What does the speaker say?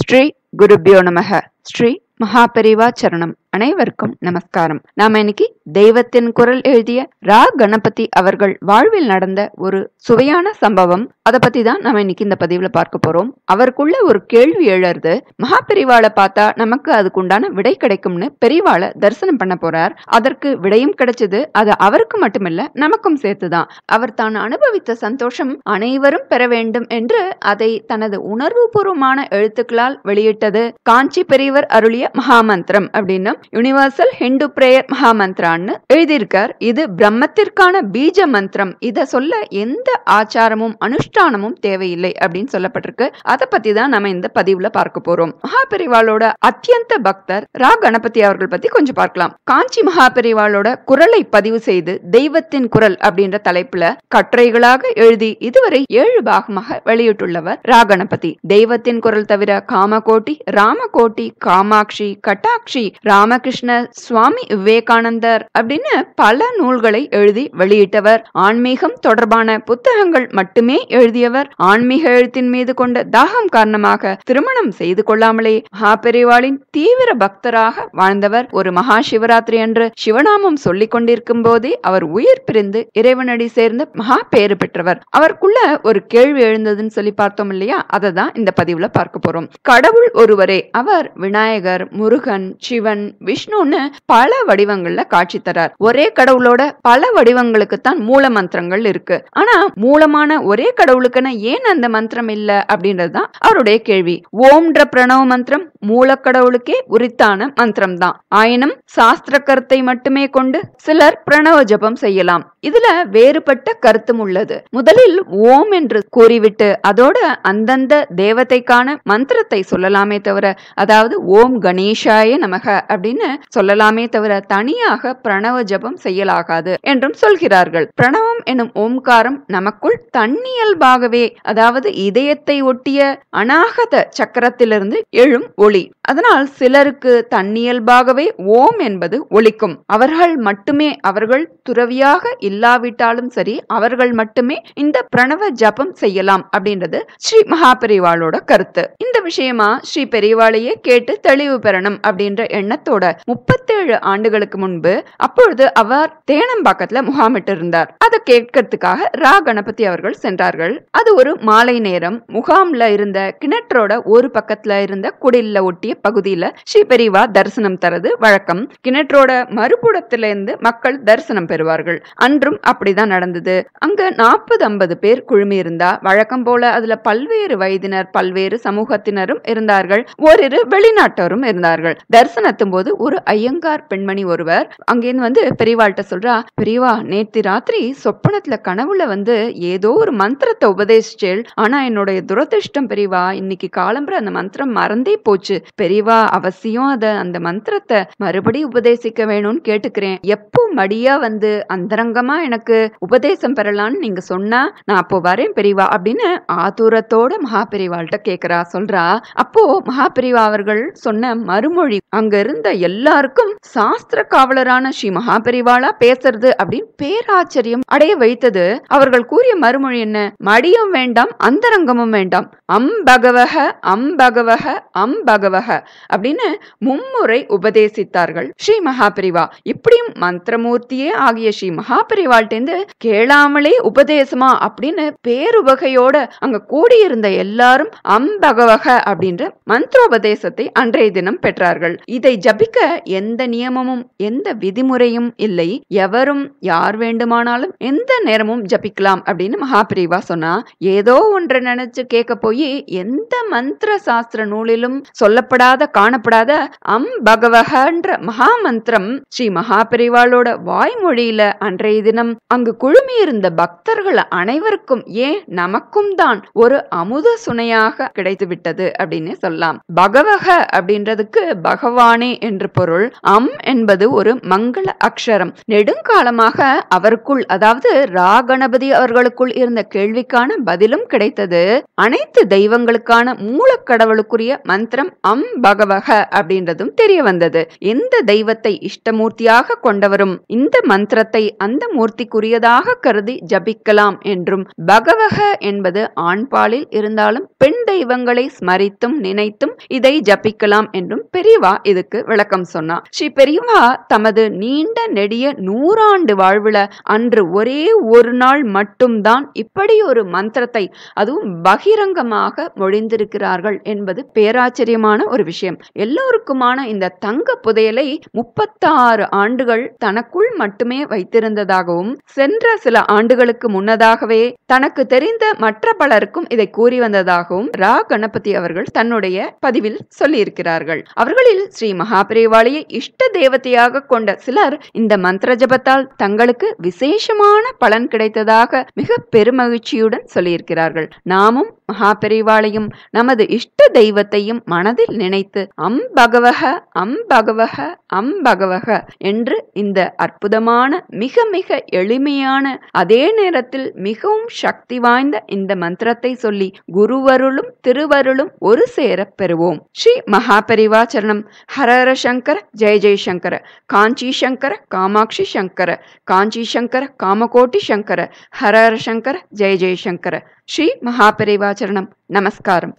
ஸ்ரீ குருபியோ நமக ஸ்ரீ மகாபெரிவா சரணம் அனைவருக்கும் நமஸ்காரம் நாம இன்னைக்கு தெய்வத்தின் குரல் எழுதிய ரா கணபதி அவர்கள் வாழ்வில் நடந்த ஒரு சுவையான சம்பவம் அதை பத்தி தான் நம்ம இன்னைக்கு இந்த பதிவுல பார்க்க போறோம் அவருக்குள்ள ஒரு கேள்வி எழறது மகா பெரிவாளை பார்த்தா நமக்கு அதுக்குண்டான விடை கிடைக்கும்னு பெரிவாளை தரிசனம் பண்ண போறார் அதற்கு விடையும் கிடைச்சது அது அவருக்கு மட்டுமில்ல நமக்கும் சேர்த்துதான் அவர் தான் அனுபவித்த சந்தோஷம் அனைவரும் பெற வேண்டும் என்று அதை தனது உணர்வுபூர்வமான எழுத்துக்களால் வெளியிட்டது காஞ்சி பெரியவர் அருளிய மகாமந்திரம் அப்படின்னு யூனிவர்சல் ஹிந்து பிரேயர் மகா மந்திரான்னு எழுதியிருக்கார் இது பிரம்மத்திற்கான பீஜ மந்திரம் இதை சொல்ல எந்த ஆச்சாரமும் அனுஷ்டானமும் தேவையில்லை அப்படின்னு சொல்லப்பட்டிருக்கு அதை பத்தி தான் நம்ம இந்த பதிவுல பார்க்க போறோம் மகாபெரிவாளோட அத்தியந்த பக்தர் ரா கணபதி அவர்கள் பத்தி கொஞ்சம் பார்க்கலாம் காஞ்சி மகாபெரிவாளோட குரலை பதிவு செய்து தெய்வத்தின் குரல் அப்படின்ற தலைப்புல கட்டுரைகளாக எழுதி இதுவரை ஏழு பாகமாக வெளியிட்டுள்ளவர் ரா கணபதி தெய்வத்தின் குரல் தவிர காமகோட்டி ராமகோட்டி காமாட்சி கட்டாட்சி ராம ராமகிருஷ்ண சுவாமி விவேகானந்தர் அப்படின்னு பல நூல்களை எழுதி வெளியிட்டவர் ஆன்மீகம் தொடர்பான புத்தகங்கள் மட்டுமே எழுதியவர் ஆன்மீக எழுத்தின் மீது கொண்ட தாகம் காரணமாக திருமணம் செய்து கொள்ளாமலே மகாபெரிவாளின் தீவிர பக்தராக வாழ்ந்தவர் ஒரு மகா சிவராத்திரி அன்று சிவநாமம் சொல்லிக் கொண்டிருக்கும் போதே அவர் உயிர் பிரிந்து இறைவனடி சேர்ந்த மகா பேறு பெற்றவர் அவருக்குள்ள ஒரு கேள்வி எழுந்ததுன்னு சொல்லி பார்த்தோம் இல்லையா அதை தான் இந்த பதிவுல பார்க்க போறோம் கடவுள் ஒருவரே அவர் விநாயகர் முருகன் சிவன் விஷ்ணுன்னு பல வடிவங்கள்ல காட்சி தரார் ஒரே கடவுளோட பல வடிவங்களுக்கு தான் மூல மந்திரங்கள் இருக்கு ஆனா மூலமான ஒரே கடவுளுக்குன்னு ஏன் அந்த மந்திரம் இல்ல அப்படின்றதுதான் அவருடைய கேள்வி ஓம்ன்ற பிரணவ மந்திரம் மூல கடவுளுக்கே உரித்தான மந்திரம் தான் ஆயினும் சாஸ்திர கருத்தை மட்டுமே கொண்டு சிலர் பிரணவ ஜபம் செய்யலாம் இதுல வேறுபட்ட கருத்தும் உள்ளது முதலில் ஓம் என்று கூறிவிட்டு அதோட அந்தந்த தேவதைக்கான மந்திரத்தை சொல்லலாமே தவிர அதாவது ஓம் கணேஷாய நமக அப்படின்னு அப்படின்னு சொல்லலாமே தவிர தனியாக பிரணவ ஜபம் செய்யலாகாது என்றும் சொல்கிறார்கள் பிரணவம் எனும் ஓம்காரம் நமக்குள் தன்னியல்பாகவே அதாவது இதயத்தை ஒட்டிய அநாகத சக்கரத்திலிருந்து எழும் ஒளி அதனால் சிலருக்கு தன்னியல்பாகவே ஓம் என்பது ஒழிக்கும் அவர்கள் மட்டுமே அவர்கள் துறவியாக இல்லாவிட்டாலும் சரி அவர்கள் மட்டுமே இந்த பிரணவ ஜபம் செய்யலாம் அப்படின்றது ஸ்ரீ மகாபெரிவாளோட கருத்து இந்த விஷயமா ஸ்ரீ பெரிவாளையே கேட்டு தெளிவு பெறணும் அப்படின்ற எண்ணத்தோட கூட முப்பத்தி பதினேழு ஆண்டுகளுக்கு முன்பு அப்பொழுது அவர் தேனம்பாக்கத்துல முகாமிட்டு இருந்தார் அதை கேட்கறதுக்காக ரா கணபதி அவர்கள் சென்றார்கள் அது ஒரு மாலை நேரம் முகாம்ல இருந்த கிணற்றோட ஒரு பக்கத்துல இருந்த குடில்ல ஒட்டிய பகுதியில ஸ்ரீபெரிவா தரிசனம் தரது வழக்கம் கிணற்றோட மறுபுறத்துல இருந்து மக்கள் தரிசனம் பெறுவார்கள் அன்றும் அப்படிதான் நடந்தது அங்க நாற்பது ஐம்பது பேர் குழுமி இருந்தா வழக்கம் போல அதுல பல்வேறு வயதினர் பல்வேறு சமூகத்தினரும் இருந்தார்கள் ஓரிரு வெளிநாட்டோரும் இருந்தார்கள் தரிசனத்தும் போது ஒரு ஐயங்கார் பணக்கார் பெண்மணி ஒருவர் அங்கேருந்து வந்து பெரியவாள்கிட்ட சொல்றா பெரியவா நேத்து ராத்திரி சொப்பனத்துல கனவுல வந்து ஏதோ ஒரு மந்திரத்தை உபதேசிச்சேள் ஆனா என்னுடைய துரதிருஷ்டம் பெரியவா இன்னைக்கு காலம்புற அந்த மந்திரம் மறந்தே போச்சு பெரியவா அவசியம் அத அந்த மந்திரத்தை மறுபடி உபதேசிக்க வேணும்னு கேட்டுக்கிறேன் எப்போ மடியா வந்து அந்தரங்கமா எனக்கு உபதேசம் பெறலான்னு நீங்க சொன்னா நான் அப்போ வரேன் பெரியவா அப்படின்னு மகா மகாபெரிவாள்கிட்ட கேக்குறா சொல்றா அப்போ மகாபெரிவா அவர்கள் சொன்ன மறுமொழி அங்க இருந்த எல்லாருக்கும் சாஸ்திர காவலரான ஸ்ரீ மகாபெரிவாளா பேசுறது அப்படின்னு பேராச்சரியம் அடைய வைத்தது அவர்கள் கூறிய மறுமொழி என்ன மடியும் வேண்டாம் அந்தரங்கமும் வேண்டாம் அம் அம் பகவக பகவக அம் பகவக அப்படின்னு மும்முறை உபதேசித்தார்கள் ஸ்ரீ மகாபெரிவா இப்படியும் மந்திரமூர்த்தியே ஆகிய ஸ்ரீ மகாபெரிவாள்டேந்து கேளாமலே உபதேசமா அப்படின்னு பேருவகையோட அங்க கூடியிருந்த எல்லாரும் அம் பகவக அப்படின்ற மந்திரோபதேசத்தை அன்றைய தினம் பெற்றார்கள் இதை ஜபிக்க எந்த நியமமும் எந்த விதிமுறையும் இல்லை எவரும் யார் வேண்டுமானாலும் எந்த நேரமும் ஜபிக்கலாம் அப்படின்னு மகாபிரிவா சொன்னா ஏதோ ஒன்று நினைச்சு கேட்க போய் எந்த மந்திர சாஸ்திர நூலிலும் சொல்லப்படாத காணப்படாத அம் பகவகன்ற மகா மந்திரம் ஸ்ரீ மகாபிரிவாளோட வாய்மொழியில அன்றைய தினம் அங்கு குழுமியிருந்த பக்தர்கள் அனைவருக்கும் ஏன் நமக்கும் தான் ஒரு அமுத சுனையாக கிடைத்து விட்டது அப்படின்னு சொல்லலாம் பகவக அப்படின்றதுக்கு பகவானே என்று பொருள் அம் மம் என்பது ஒரு மங்கள அக்ஷரம் நெடுங்காலமாக அவருக்குள் அதாவது ராகணபதி அவர்களுக்குள் இருந்த கேள்விக்கான பதிலும் கிடைத்தது அனைத்து தெய்வங்களுக்கான மூல கடவுளுக்குரிய மந்திரம் அம் பகவக அப்படின்றதும் தெரிய வந்தது எந்த தெய்வத்தை இஷ்டமூர்த்தியாக கொண்டவரும் இந்த மந்திரத்தை அந்த மூர்த்திக்குரியதாக கருதி ஜபிக்கலாம் என்றும் பகவக என்பது ஆண்பாலில் இருந்தாலும் பெண் தெய்வங்களை ஸ்மரித்தும் நினைத்தும் இதை ஜபிக்கலாம் என்றும் பெரியவா இதுக்கு விளக்கம் சொன்னார் ஸ்ரீ பெரியவா தமது நீண்ட நெடிய நூறாண்டு வாழ்வுல அன்று ஒரே ஒரு நாள் மட்டும்தான் இப்படி ஒரு மந்திரத்தை அதுவும் பகிரங்கமாக மொழிந்திருக்கிறார்கள் என்பது பேராச்சரியமான ஒரு விஷயம் எல்லோருக்குமான இந்த தங்க புதையலை முப்பத்தாறு ஆண்டுகள் தனக்குள் மட்டுமே வைத்திருந்ததாகவும் சென்ற சில ஆண்டுகளுக்கு முன்னதாகவே தனக்கு தெரிந்த மற்ற பலருக்கும் இதை கூறி வந்ததாகவும் ரா கணபதி அவர்கள் தன்னுடைய பதிவில் சொல்லியிருக்கிறார்கள் அவர்களில் ஸ்ரீ மகாபிரிவாளையை இஷ்ட தேவதையாக கொண்ட சிலர் இந்த மந்திர ஜபத்தால் தங்களுக்கு விசேஷமான பலன் கிடைத்ததாக மிக பெருமகிழ்ச்சியுடன் சொல்லியிருக்கிறார்கள் நாமும் மகாபெரிவாளையும் நமது இஷ்ட தெய்வத்தையும் மனதில் நினைத்து அம் பகவக அம் பகவக அம் பகவக என்று இந்த அற்புதமான மிக மிக எளிமையான அதே நேரத்தில் மிகவும் சக்தி வாய்ந்த இந்த மந்திரத்தை சொல்லி குருவருளும் திருவருளும் ஒரு சேர பெறுவோம் ஸ்ரீ மகாபரிவாச்சரணம் ஹரஹர சங்கர ஜெய ஜெயசங்கர காஞ்சி சங்கர காமாட்சி சங்கர காஞ்சி சங்கர காமகோட்டி சங்கர ஹரஹர சங்கர ஜெய ஜெயசங்கர ஸ்ரீ மகாபரிவாச்சரணம் நமஸ்காரம்